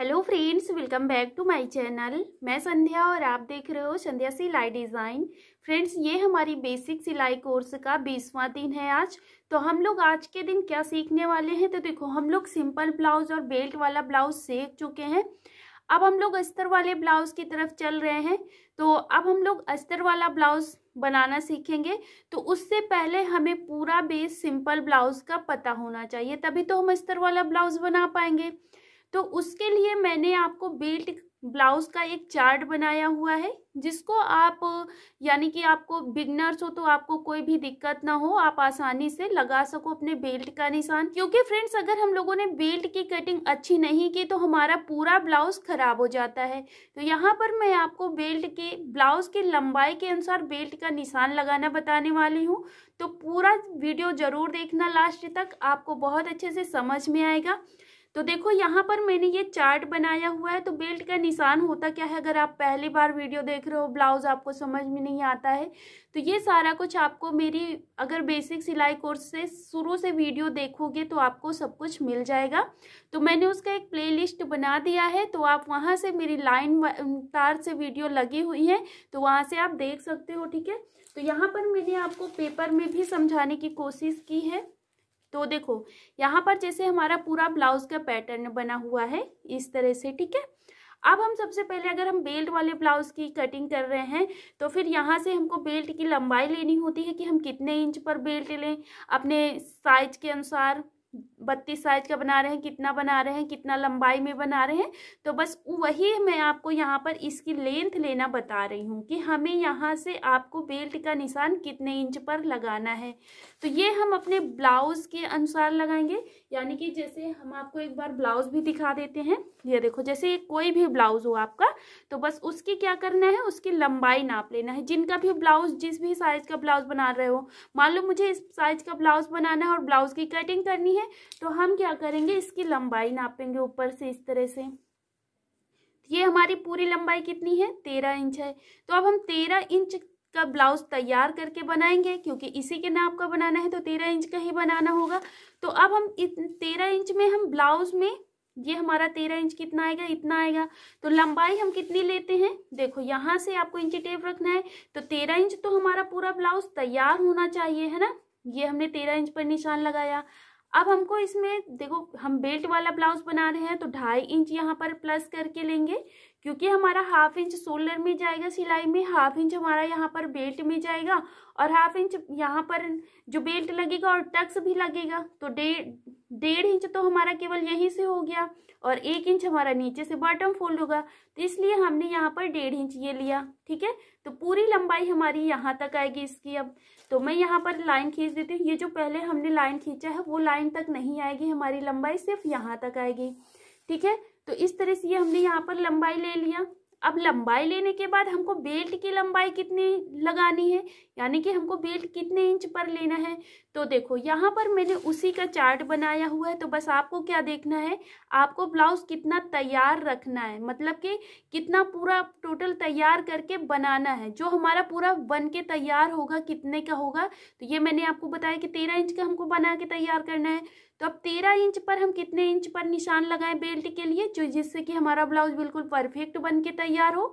hello friends welcome back to my channel मैं संध्या और आप देख रहे हो संध्या सिलाई डिज़ाइन फ्रेंड्स ये हमारी बेसिक सिलाई कोर्स का बीसवा दिन है आज तो हम लोग आज के दिन क्या सीखने वाले हैं तो देखो हम लोग सिंपल ब्लाउज और बेल्ट वाला ब्लाउज सीख चुके हैं अब हम लोग अस्तर वाले ब्लाउज की तरफ चल रहे हैं तो अब हम लोग अस्तर वाला ब्लाउज बनाना सीखेंगे तो उससे पहले हमें पूरा बेस सिंपल ब्लाउज का पता होना चाहिए तभी तो हम अस्तर वाला ब्लाउज बना पाएंगे तो उसके लिए मैंने आपको बेल्ट ब्लाउज का एक चार्ट बनाया हुआ है जिसको आप यानी कि आपको बिगनर्स हो तो आपको कोई भी दिक्कत ना हो आप आसानी से लगा सको अपने बेल्ट का निशान क्योंकि फ्रेंड्स अगर हम लोगों ने बेल्ट की कटिंग अच्छी नहीं की तो हमारा पूरा ब्लाउज खराब हो जाता है तो यहाँ पर मैं आपको बेल्ट के ब्लाउज की लंबाई के अनुसार बेल्ट का निशान लगाना बताने वाली हूँ तो पूरा वीडियो जरूर देखना लास्ट तक आपको बहुत अच्छे से समझ में आएगा तो देखो यहाँ पर मैंने ये चार्ट बनाया हुआ है तो बेल्ट का निशान होता क्या है अगर आप पहली बार वीडियो देख रहे हो ब्लाउज आपको समझ में नहीं आता है तो ये सारा कुछ आपको मेरी अगर बेसिक सिलाई कोर्स से शुरू से वीडियो देखोगे तो आपको सब कुछ मिल जाएगा तो मैंने उसका एक प्ले बना दिया है तो आप वहाँ से मेरी लाइन तार से वीडियो लगी हुई है तो वहाँ से आप देख सकते हो ठीक है तो यहाँ पर मैंने आपको पेपर में भी समझाने की कोशिश की है तो देखो यहाँ पर जैसे हमारा पूरा ब्लाउज का पैटर्न बना हुआ है इस तरह से ठीक है अब हम सबसे पहले अगर हम बेल्ट वाले ब्लाउज की कटिंग कर रहे हैं तो फिर यहाँ से हमको बेल्ट की लंबाई लेनी होती है कि हम कितने इंच पर बेल्ट लें अपने साइज के अनुसार बत्तीस साइज का बना रहे हैं कितना बना रहे हैं कितना लंबाई में बना रहे हैं तो बस वही मैं आपको यहाँ पर इसकी लेंथ लेना बता रही हूँ कि हमें यहाँ से आपको बेल्ट का निशान कितने इंच पर लगाना है तो ये हम अपने ब्लाउज़ के अनुसार लगाएंगे यानी कि जैसे हम आपको एक बार ब्लाउज भी दिखा देते हैं ये देखो जैसे कोई भी ब्लाउज हो आपका तो बस उसकी क्या करना है उसकी लंबाई नाप लेना है जिनका भी ब्लाउज जिस भी साइज का ब्लाउज बना रहे हो मान लो मुझे इस साइज का ब्लाउज बनाना है और ब्लाउज की कटिंग करनी है तो हम क्या करेंगे इसकी लंबाई नापेंगे ऊपर से इस तरह से ये हमारी पूरी लंबाई कितनी है तेरह इंच है तो अब हम तेरह इंच का ब्लाउज तैयार करके बनाएंगे क्योंकि इसी के नाप का बनाना है तो तेरह इंच का ही बनाना होगा तो अब हम तेरह इंच में हम ब्लाउज में ये हमारा तेरह इंच कितना आएगा इतना आएगा तो लंबाई हम कितनी लेते हैं देखो यहाँ से आपको इंची टेप रखना है तो तेरह इंच तो हमारा पूरा ब्लाउज तैयार होना चाहिए है ना ये हमने तेरह इंच पर निशान लगाया अब हमको इसमें देखो हम बेल्ट वाला ब्लाउज बना रहे हैं तो ढाई इंच यहाँ पर प्लस करके लेंगे क्योंकि हमारा हाफ इंच शोल्डर में जाएगा सिलाई में हाफ इंच हमारा यहाँ पर बेल्ट में जाएगा और हाफ इंच यहाँ पर जो बेल्ट लगेगा और टक्स भी लगेगा तो डेढ़ डेढ़ इंच तो हमारा केवल यहीं से हो गया और एक इंच हमारा नीचे से बॉटम फोल्ड होगा तो इसलिए हमने यहाँ पर डेढ़ इंच ये लिया ठीक है तो पूरी लंबाई हमारी यहाँ तक आएगी इसकी अब तो मैं यहाँ पर लाइन खींच देती हूँ ये जो पहले हमने लाइन खींचा है वो लाइन तक नहीं आएगी हमारी लंबाई सिर्फ यहाँ तक आएगी ठीक है तो इस तरह से ये हमने यहाँ पर लंबाई ले लिया अब लंबाई लेने के बाद हमको बेल्ट की लंबाई कितनी लगानी है यानी कि हमको बेल्ट कितने इंच पर लेना है तो देखो यहाँ पर मैंने उसी का चार्ट बनाया हुआ है तो बस आपको क्या देखना है आपको ब्लाउज कितना तैयार रखना है मतलब कि कितना पूरा टोटल तैयार करके बनाना है जो हमारा पूरा बन के तैयार होगा कितने का होगा तो ये मैंने आपको बताया कि तेरह इंच का हमको बना के तैयार करना है तो अब तेरह इंच पर हम कितने इंच पर निशान लगाएं बेल्ट के लिए जो जिससे कि हमारा ब्लाउज बिल्कुल परफेक्ट बन के तैयार हो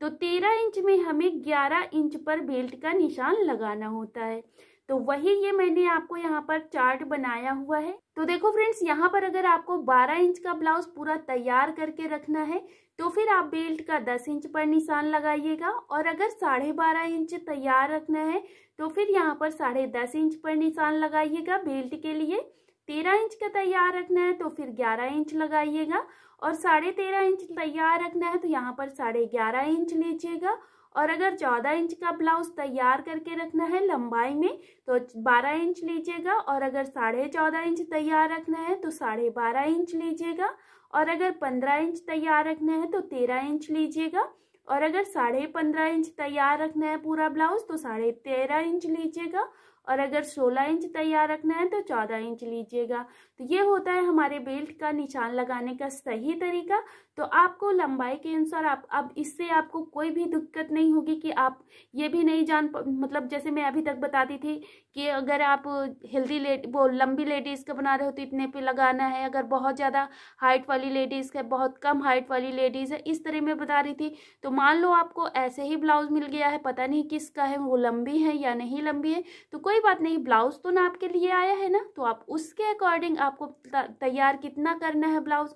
तो तेरह इंच में हमें ग्यारह इंच पर बेल्ट का निशान लगाना होता है तो वही ये मैंने आपको यहाँ पर चार्ट बनाया हुआ है तो देखो फ्रेंड्स यहाँ पर अगर आपको 12 इंच का ब्लाउज पूरा तैयार करके रखना है तो फिर आप बेल्ट का 10 इंच पर निशान लगाइएगा और अगर साढ़े बारह इंच तैयार रखना है तो फिर यहाँ पर साढ़े दस इंच पर निशान लगाइएगा बेल्ट के लिए तेरह इंच का तैयार रखना है तो फिर ग्यारह इंच लगाइएगा और साढ़े तेरह इंच तैयार रखना है तो यहाँ पर साढ़े ग्यारह इंच लीजिएगा और अगर चौदह इंच का ब्लाउज तैयार करके रखना है लंबाई में तो बारह इंच लीजिएगा और अगर साढ़े चौदह इंच तैयार रखना है तो साढ़े बारह इंच लीजिएगा और अगर पंद्रह इंच तैयार रखना है तो तेरह इंच लीजिएगा और अगर साढ़े पंद्रह इंच तैयार रखना है पूरा ब्लाउज तो साढ़े तेरह इंच लीजिएगा और अगर 16 इंच तैयार रखना है तो 14 इंच लीजिएगा तो ये होता है हमारे बेल्ट का निशान लगाने का सही तरीका तो आपको लंबाई के अनुसार आप अब इससे आपको कोई भी दिक्कत नहीं होगी कि आप ये भी नहीं जान मतलब जैसे मैं अभी तक बताती थी कि अगर आप हेल्दी लेडी वो लंबी लेडीज़ का बना रहे हो तो इतने पे लगाना है अगर बहुत ज़्यादा हाइट वाली लेडीज़ का बहुत कम हाइट वाली लेडीज़ है इस तरह मैं बता रही थी तो मान लो आपको ऐसे ही ब्लाउज मिल गया है पता नहीं किसका है वो लंबी है या नहीं लंबी है तो कोई कोई बात नहीं ब्लाउज तो ना आपके लिए आया है ना तो आप उसके अकॉर्डिंग आपको तैयार कितना करना है ब्लाउज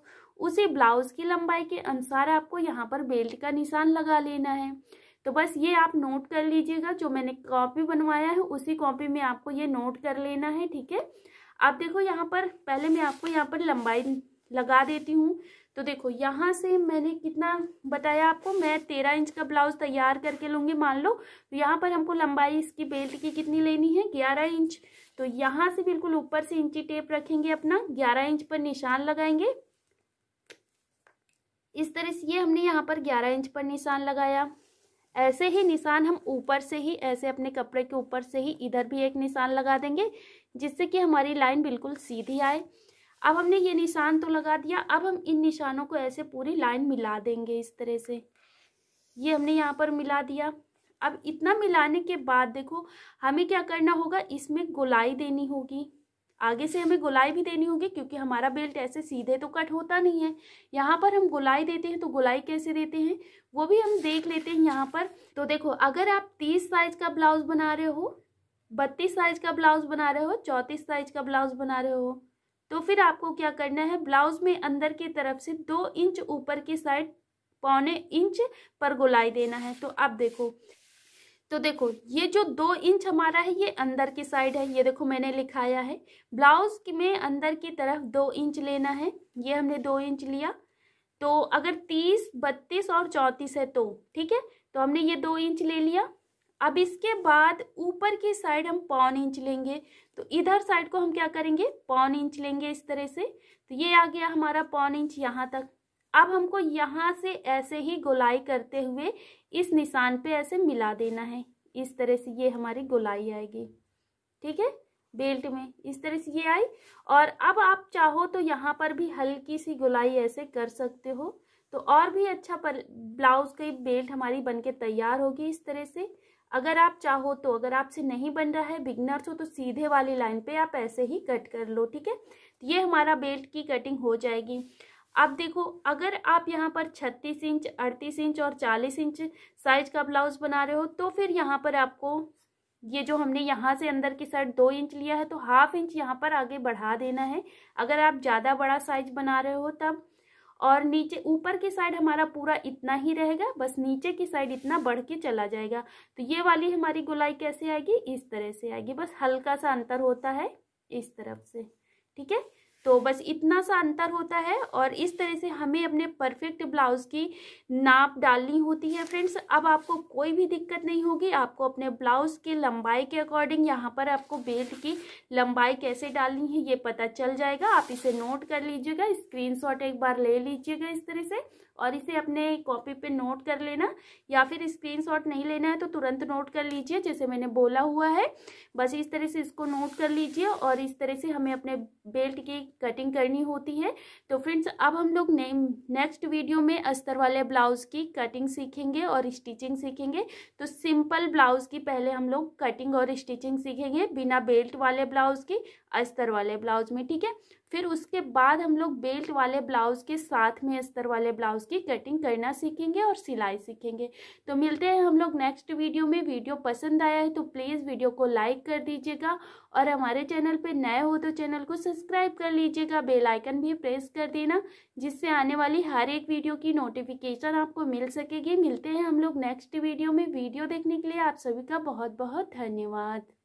उसी ब्लाउज की लंबाई के अनुसार आपको यहाँ पर बेल्ट का निशान लगा लेना है तो बस ये आप नोट कर लीजिएगा जो मैंने कॉपी बनवाया है उसी कॉपी में आपको ये नोट कर लेना है ठीक है आप देखो यहाँ पर पहले मैं आपको यहाँ पर लंबाई लगा देती हूँ तो देखो यहाँ से मैंने कितना बताया आपको मैं तेरह इंच का ब्लाउज तैयार करके लूँगी मान लो तो यहाँ पर हमको लंबाई इसकी बेल्ट की कितनी लेनी है ग्यारह इंच तो यहाँ से बिल्कुल ऊपर से इंची टेप रखेंगे अपना ग्यारह इंच पर निशान लगाएंगे इस तरह से ये हमने यहाँ पर ग्यारह इंच पर निशान लगाया ऐसे ही निशान हम ऊपर से ही ऐसे अपने कपड़े के ऊपर से ही इधर भी एक निशान लगा देंगे जिससे कि हमारी लाइन बिल्कुल सीधी आए अब हमने ये निशान तो लगा दिया अब हम इन निशानों को ऐसे पूरी लाइन मिला देंगे इस तरह से ये हमने यहाँ पर मिला दिया अब इतना मिलाने के बाद देखो हमें क्या करना होगा इसमें गोलाई देनी होगी आगे से हमें गोलाई भी देनी होगी क्योंकि हमारा बेल्ट ऐसे सीधे तो कट होता नहीं है यहाँ पर हम गोलाई देते हैं तो गोलाई कैसे देते हैं वो भी हम देख लेते हैं यहाँ पर तो देखो अगर आप तीस साइज का ब्लाउज बना रहे हो बत्तीस साइज का ब्लाउज बना रहे हो चौंतीस साइज का ब्लाउज बना रहे हो तो फिर आपको क्या करना है ब्लाउज में अंदर की तरफ से दो इंच ऊपर की साइड पौने इंच पर गोलाई देना है तो आप देखो तो देखो ये जो दो इंच हमारा है ये अंदर की साइड है ये देखो मैंने लिखाया है ब्लाउज में अंदर की तरफ दो इंच लेना है ये हमने दो इंच लिया तो अगर तीस बत्तीस और चौंतीस है तो ठीक है तो हमने ये दो इंच ले लिया अब इसके बाद ऊपर की साइड हम पौन इंच लेंगे तो इधर साइड को हम क्या करेंगे पौन इंच लेंगे इस तरह से तो ये आ गया हमारा पौन इंच यहाँ तक अब हमको यहाँ से ऐसे ही गोलाई करते हुए इस निशान पे ऐसे मिला देना है इस तरह से ये हमारी गोलाई आएगी ठीक है बेल्ट में इस तरह से ये आई और अब आप चाहो तो यहाँ पर भी हल्की सी गोलाई ऐसे कर सकते हो तो और भी अच्छा पर ब्लाउज की बेल्ट हमारी बनके तैयार होगी इस तरह से अगर आप चाहो तो अगर आपसे नहीं बन रहा है बिगनर्स हो तो सीधे वाली लाइन पे आप ऐसे ही कट कर लो ठीक है तो ये हमारा बेल्ट की कटिंग हो जाएगी अब देखो अगर आप यहाँ पर 36 इंच 38 इंच और 40 इंच साइज का ब्लाउज बना रहे हो तो फिर यहाँ पर आपको ये जो हमने यहाँ से अंदर की साइड दो इंच लिया है तो हाफ इंच यहाँ पर आगे बढ़ा देना है अगर आप ज़्यादा बड़ा साइज बना रहे हो तब और नीचे ऊपर की साइड हमारा पूरा इतना ही रहेगा बस नीचे की साइड इतना बढ़ के चला जाएगा तो ये वाली हमारी गोलाई कैसे आएगी इस तरह से आएगी बस हल्का सा अंतर होता है इस तरफ से ठीक है तो बस इतना सा अंतर होता है और इस तरह से हमें अपने परफेक्ट ब्लाउज़ की नाप डालनी होती है फ्रेंड्स अब आपको कोई भी दिक्कत नहीं होगी आपको अपने ब्लाउज़ के लंबाई के अकॉर्डिंग यहाँ पर आपको बेल्ट की लंबाई कैसे डालनी है ये पता चल जाएगा आप इसे नोट कर लीजिएगा स्क्रीनशॉट एक बार ले लीजिएगा इस तरह से और इसे अपने कॉपी पे नोट कर लेना या फिर स्क्रीनशॉट नहीं लेना है तो तुरंत नोट कर लीजिए जैसे मैंने बोला हुआ है बस इस तरह से इसको नोट कर लीजिए और इस तरह से हमें अपने बेल्ट की कटिंग करनी होती है तो फ्रेंड्स अब हम लोग ने, नेक्स्ट वीडियो में अस्तर वाले ब्लाउज़ की कटिंग सीखेंगे और स्टिचिंग सीखेंगे तो सिंपल ब्लाउज़ की पहले हम लोग कटिंग और स्टिचिंग सीखेंगे बिना बेल्ट वाले ब्लाउज़ की अस्तर वाले ब्लाउज़ में ठीक है फिर उसके बाद हम लोग बेल्ट वाले ब्लाउज़ के साथ में अस्तर वाले ब्लाउज़ की कटिंग करना सीखेंगे और सिलाई सीखेंगे तो मिलते हैं हम लोग नेक्स्ट वीडियो में वीडियो पसंद आया है तो प्लीज़ वीडियो को लाइक कर दीजिएगा और हमारे चैनल पे नए हो तो चैनल को सब्सक्राइब कर लीजिएगा बेल आइकन भी प्रेस कर देना जिससे आने वाली हर एक वीडियो की नोटिफिकेशन आपको मिल सकेगी मिलते हैं हम लोग नेक्स्ट वीडियो में वीडियो देखने के लिए आप सभी का बहुत बहुत धन्यवाद